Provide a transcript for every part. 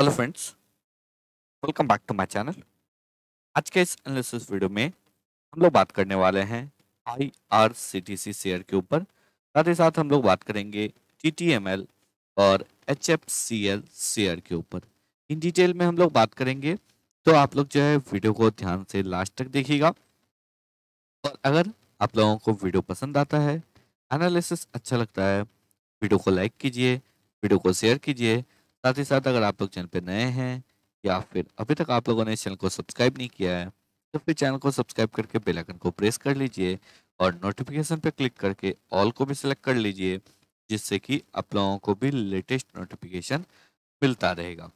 hello friends welcome back to my channel आज के इस एनालिसिस वीडियो में हम लोग बात करने वाले हैं आईआरसीटीसी शेयर के ऊपर साथ ही साथ हम लोग बात करेंगे टीटीएमएल और एचएफसीएल शेयर के ऊपर इन डिटेल में हम लोग बात करेंगे तो आप लोग जो है वीडियो को ध्यान से लास्ट तक देखिएगा और अगर आप लोगों को वीडियो पसंद आता है एनालिसिस अच्छा लगता है वीडियो को लाइक कीजिए वीडियो को शेयर कीजिए साथ ही साथ अगर आप लोग चैनल पर नए हैं या फिर अभी तक आप लोगों ने इस चैनल को सब्सक्राइब नहीं किया है तो फिर चैनल को सब्सक्राइब करके बेल आइकन को प्रेस कर लीजिए और नोटिफिकेशन पर क्लिक करके ऑल को भी सिलेक्ट कर लीजिए जिससे कि आप लोगों को भी लेटेस्ट नोटिफिकेशन मिलता रहेगा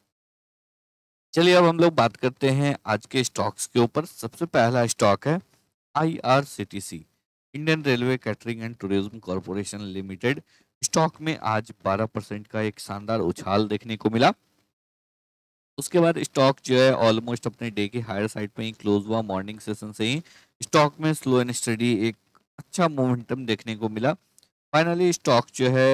चलिए अब हम लोग बात करते हैं आज के स्टॉक्स के ऊपर सबसे पहला स्टॉक है सी Indian Railway Catering and Tourism Corporation Limited stock में आज 12 परसेंट का एक शानदार उछाल देखने को मिला उसके बाद स्टॉक जो है ऑलमोस्ट अपने डे के हायर साइड पे ही क्लोज हुआ मॉर्निंग सेशन से ही स्टॉक में स्लो एंड स्टडी एक अच्छा मोमेंटम देखने को मिला फाइनली स्टॉक जो है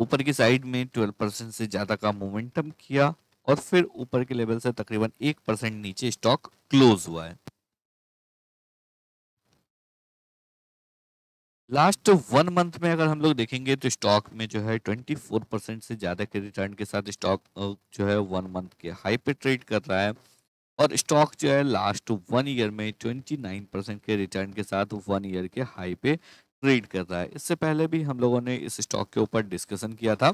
ऊपर की साइड में 12 परसेंट से ज़्यादा का मोमेंटम किया और फिर ऊपर के लेवल से तकरीबन एक परसेंट नीचे स्टॉक क्लोज हुआ है लास्ट वन मंथ में अगर हम लोग देखेंगे तो स्टॉक में जो है ट्वेंटी फोर परसेंट से ज़्यादा के रिटर्न के साथ स्टॉक जो है वन मंथ के हाई पे ट्रेड कर रहा है और स्टॉक जो है लास्ट वन ईयर में ट्वेंटी नाइन परसेंट के रिटर्न के साथ वन ईयर के हाई पे ट्रेड कर रहा है इससे पहले भी हम लोगों ने इस स्टॉक के ऊपर डिस्कशन किया था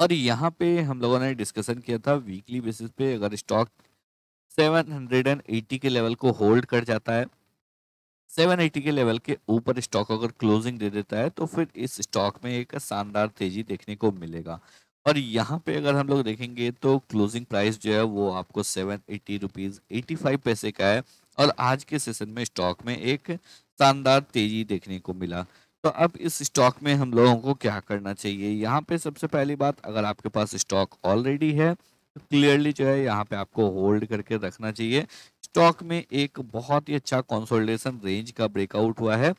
और यहाँ पे हम लोगों ने डिस्कशन किया था वीकली बेसिस पे अगर स्टॉक सेवन के लेवल को होल्ड कर जाता है 780 के लेवल के ऊपर स्टॉक अगर क्लोजिंग दे देता है तो फिर इस स्टॉक में एक शानदार तेजी देखने को मिलेगा और यहाँ पे अगर हम लोग देखेंगे तो क्लोजिंग प्राइस जो है वो आपको seven eighty rupees eighty five पैसे का है और आज के सेशन में स्टॉक में एक शानदार तेजी देखने को मिला तो अब इस स्टॉक में हम लोगों को क्या करना चाहिए यहाँ पे सबसे पहली बात अगर आपके पास स्टॉक ऑलरेडी है तो क्लियरली जो है यहाँ पे आपको होल्ड करके रखना चाहिए स्टॉक में एक बहुत ही अच्छा कंसोलिडेशन रेंज का ब्रेकआउट हुआ है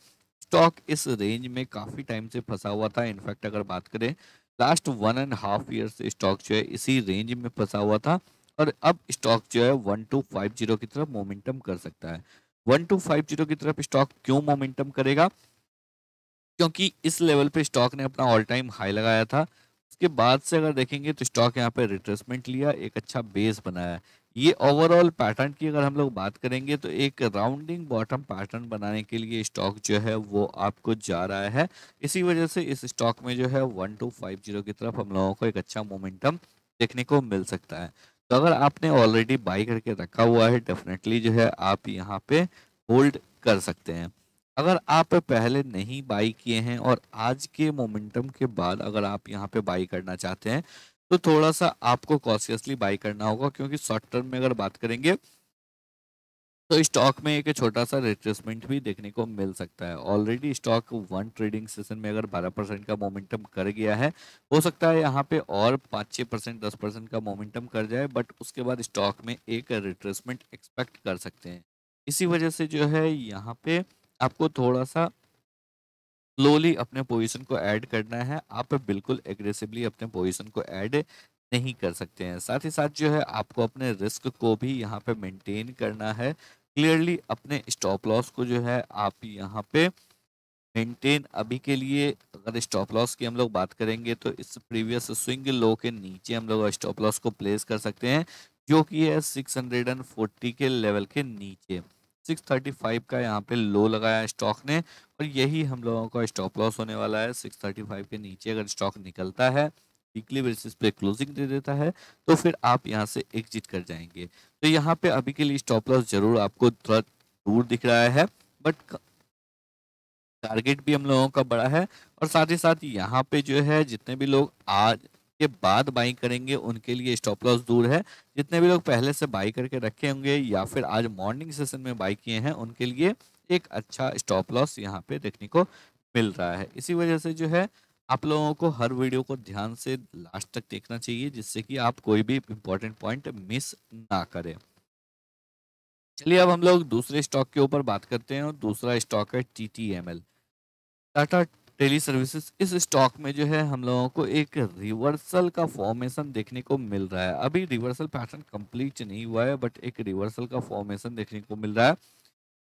स्टॉक इस रेंज में काफ़ी टाइम से फंसा हुआ था इनफैक्ट अगर बात करें last one and half year से स्टॉक जो है इसी रेंज में फंसा हुआ था और अब स्टॉक जो है वन टू फाइव जीरो की तरफ मोमेंटम कर सकता है वन टू फाइव जीरो की तरफ स्टॉक क्यों मोमेंटम करेगा क्योंकि इस लेवल पे स्टॉक ने अपना ऑल टाइम हाई लगाया था उसके बाद से अगर देखेंगे तो स्टॉक यहाँ पे रिट्रेसमेंट लिया एक अच्छा बेस बनाया ये ओवरऑल पैटर्न की अगर हम लोग बात करेंगे तो एक राउंडिंग बॉटम पैटर्न बनाने के लिए स्टॉक जो है वो आपको जा रहा है इसी वजह से इस स्टॉक में जो है वन टू फाइव जीरो की तरफ हम लोगों को एक अच्छा मोमेंटम देखने को मिल सकता है तो अगर आपने ऑलरेडी बाई करके रखा हुआ है डेफिनेटली जो है आप यहाँ पे होल्ड कर सकते हैं अगर आप पहले नहीं बाई किए हैं और आज के मोमेंटम के बाद अगर आप यहाँ पे बाई करना चाहते हैं तो थोड़ा सा आपको कॉशियसली बाई करना होगा क्योंकि शॉर्ट टर्म में अगर बात करेंगे तो स्टॉक में एक छोटा सा रिट्रेसमेंट भी देखने को मिल सकता है already stock one trading session में अगर 12 परसेंट का मोमेंटम कर गया है हो सकता है यहाँ पे और पाँच छः परसेंट दस परसेंट का मोमेंटम कर जाए बट उसके बाद स्टॉक में एक रिट्रेसमेंट एक्सपेक्ट कर सकते हैं इसी वजह से जो है यहाँ पे आपको थोड़ा सा स्लोली अपने पोजीशन को ऐड करना है आप बिल्कुल एग्रेसिवली अपने पोजीशन को ऐड नहीं कर सकते हैं साथ ही साथ जो है आपको अपने रिस्क को भी यहाँ पे मेंटेन करना है क्लियरली अपने स्टॉप लॉस को जो है आप यहाँ पे मेंटेन अभी के लिए अगर स्टॉप लॉस की हम लोग बात करेंगे तो इस प्रीवियस स्विंग लो के नीचे हम लोग स्टॉप लॉस को प्लेस कर सकते हैं जो कि है 640 के लेवल के नीचे फाइव का यहाँ पे लो लगाया स्टॉक ने और यही हम लोगों का स्टॉप लॉस होने वाला है सिक्स थर्टी फाइव के नीचे अगर स्टॉक निकलता है वीकली बेसिस पे क्लोजिंग दे देता है तो फिर आप यहाँ से एग्जिट कर जाएंगे तो यहाँ पे अभी के लिए स्टॉप लॉस जरूर आपको थोड़ा दूर दिख रहा है बट टारगेट भी हम लोगों का बड़ा है और साथ ही साथ यहाँ पे जो है जितने भी लोग आज के बाद बाई करेंगे उनके लिए स्टॉप लॉस दूर है जितने भी लोग पहले से बाई करके रखे होंगे या फिर आज मॉर्निंग सेशन में बाई किए हैं उनके लिए एक अच्छा स्टॉप लॉस यहाँ पे देखने को मिल रहा है इसी वजह से जो है आप लोगों को हर वीडियो को ध्यान से लास्ट तक देखना चाहिए जिससे कि आप कोई भी इम्पोर्टेंट पॉइंट मिस ना करें चलिए अब हम लोग दूसरे स्टॉक के ऊपर बात करते हैं और दूसरा स्टॉक है टी टाटा डेली सर्विसेज इस स्टॉक में जो है हम लोगों को एक रिवर्सल का फॉर्मेशन देखने को मिल रहा है अभी रिवर्सल पैटर्न कंप्लीट नहीं हुआ है बट एक रिवर्सल का फॉर्मेशन देखने को मिल रहा है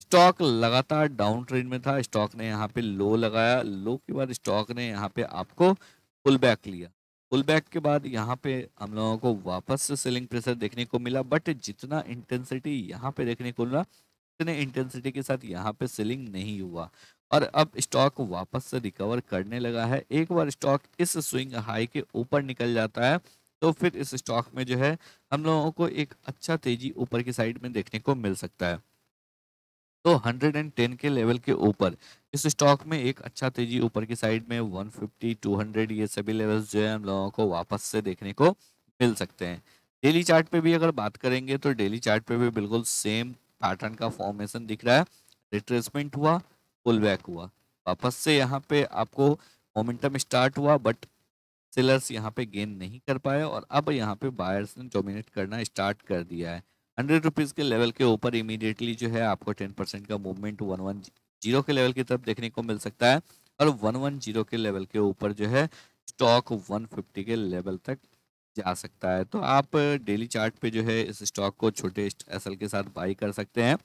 स्टॉक लगातार डाउन ट्रेंड में था स्टॉक ने यहाँ पे लो लगाया लो के बाद स्टॉक ने यहाँ पे आपको पुल बैक लिया पुल बैक के बाद यहाँ पे हम लोगों को वापस से सेलिंग प्रेशर देखने को मिला बट जितना इंटेंसिटी यहाँ पे देखने को मिला उतने इंटेंसिटी के साथ यहाँ पे सेलिंग नहीं हुआ और अब स्टॉक वापस से रिकवर करने लगा है एक बार स्टॉक इस स्विंग हाई के ऊपर निकल जाता है तो फिर इस स्टॉक में जो है हम लोगों को एक अच्छा तेजी ऊपर की साइड में देखने को मिल सकता है तो 110 के लेवल के ऊपर इस स्टॉक में एक अच्छा तेजी ऊपर की साइड में 150 200 ये सभी लेवल्स जो है हम लोगों को वापस से देखने को मिल सकते हैं डेली चार्ट पे भी अगर बात करेंगे तो डेली चार्ट पे भी बिल्कुल सेम पैटर्न का फॉर्मेशन दिख रहा है रिट्रेसमेंट हुआ पुल बैक हुआ वापस से यहाँ पे आपको मोमेंटम स्टार्ट हुआ बट सेलर्स यहाँ पे गेन नहीं कर पाए और अब यहाँ पे बायर्स ने डोमिनेट करना स्टार्ट कर दिया है हंड्रेड रुपीज़ के लेवल के ऊपर इमीडिएटली जो है आपको टेन परसेंट का मूवमेंट वन वन जीरो के लेवल की तरफ देखने को मिल सकता है और वन वन जीरो के लेवल के ऊपर जो है स्टॉक वन फिफ्टी के लेवल तक जा सकता है तो आप डेली चार्ट पे जो है इस स्टॉक को छोटे एस के साथ बाई कर सकते हैं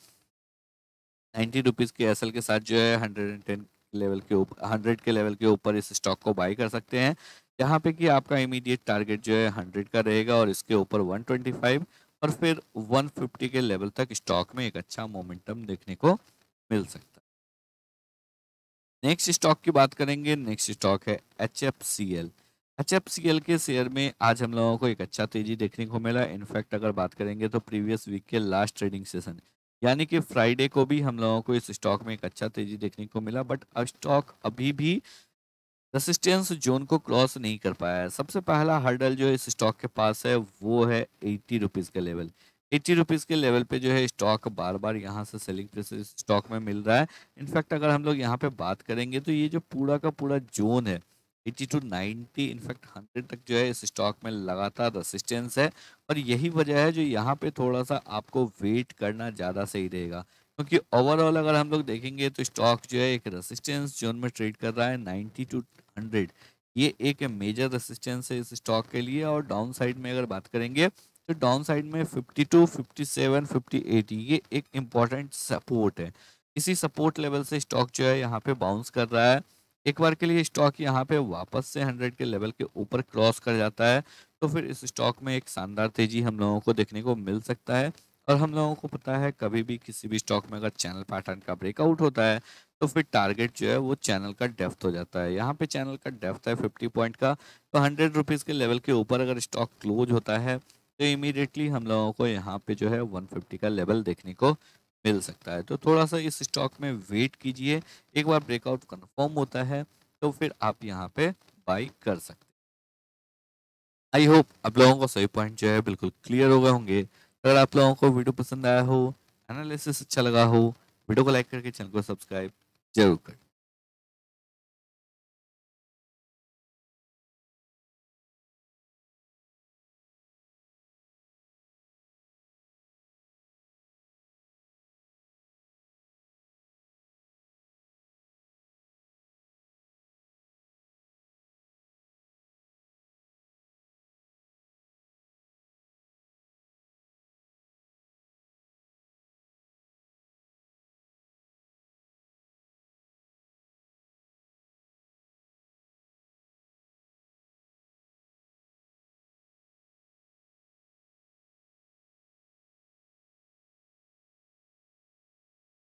नाइन्टी रुपीज़ के एस के साथ जो है हंड्रेड एंड टेन लेवल के ऊपर हंड्रेड के लेवल के ऊपर इस स्टॉक को बाई कर सकते हैं यहाँ पे कि आपका इमीडिएट टारगेट जो है हंड्रेड का रहेगा और इसके ऊपर वन ट्वेंटी फाइव और फिर वन फिफ्टी के लेवल तक स्टॉक में एक अच्छा मोमेंटम देखने को मिल सकता है नेक्स्ट स्टॉक की बात करेंगे नेक्स्ट स्टॉक है H F C L H F C L के शेयर में आज हम लोगों को एक अच्छा तेजी देखने को मिला इनफैक्ट अगर बात करेंगे तो प्रीवियस वीक के लास्ट ट्रेडिंग सेशन यानी कि फ्राइडे को भी हम लोगों को इस स्टॉक में एक अच्छा तेजी देखने को मिला बट अब स्टॉक अभी भी रेसिस्टेंस जोन को क्रॉस नहीं कर पाया है सबसे पहला हर्डल जो इस स्टॉक के पास है वो है एट्टी रुपीज़ का लेवल एट्टी रुपीज़ के लेवल पे जो है स्टॉक बार बार यहाँ से सेलिंग प्रेस स्टॉक में मिल रहा है इनफैक्ट अगर हम लोग यहाँ पे बात करेंगे तो ये जो पूरा का पूरा जोन है eighty two ninety in fact hundred तक जो है इस स्टॉक में लगातार रसिस्टेंस है और यही वजह है जो यहाँ पे थोड़ा सा आपको वेट करना ज़्यादा सही रहेगा क्योंकि ओवरऑल अगर हम लोग देखेंगे तो स्टॉक जो है एक रसिस्टेंस जोन में ट्रेड कर रहा है नाइन्टी टू हंड्रेड ये एक मेजर रसिस्टेंस है इस स्टॉक के लिए और डाउन साइड में अगर बात करेंगे तो डाउन साइड में fifty fifty two seven fifty eight ये एक इम्पॉर्टेंट सपोर्ट है इसी सपोर्ट लेवल से स्टॉक जो है यहाँ पे बाउंस कर रहा है एक बार के लिए स्टॉक यहाँ पे वापस से 100 के लेवल के ऊपर क्रॉस कर जाता है तो फिर इस स्टॉक में एक शानदार तेजी हम लोगों को देखने को मिल सकता है और हम लोगों को पता है कभी भी किसी भी स्टॉक में अगर चैनल पैटर्न का ब्रेकआउट होता है तो फिर टारगेट जो है वो चैनल का डेफ्थ हो जाता है यहाँ पे चैनल का डेफ्थ है फिफ्टी पॉइंट का तो हंड्रेड रुपीज़ के लेवल के ऊपर अगर स्टॉक क्लोज होता है तो इमीडिएटली हम लोगों को यहाँ पे जो है फिफ्टी का लेवल देखने को मिल सकता है तो थोड़ा सा इस स्टॉक में वेट कीजिए एक बार ब्रेकआउट कन्फर्म होता है तो फिर आप यहाँ पे बाई कर सकते आई होप आप लोगों को सही पॉइंट जो है बिल्कुल क्लियर हो गए होंगे अगर आप लोगों को वीडियो पसंद आया हो एनालिसिस अच्छा लगा हो वीडियो को लाइक करके चैनल को सब्सक्राइब जरूर करें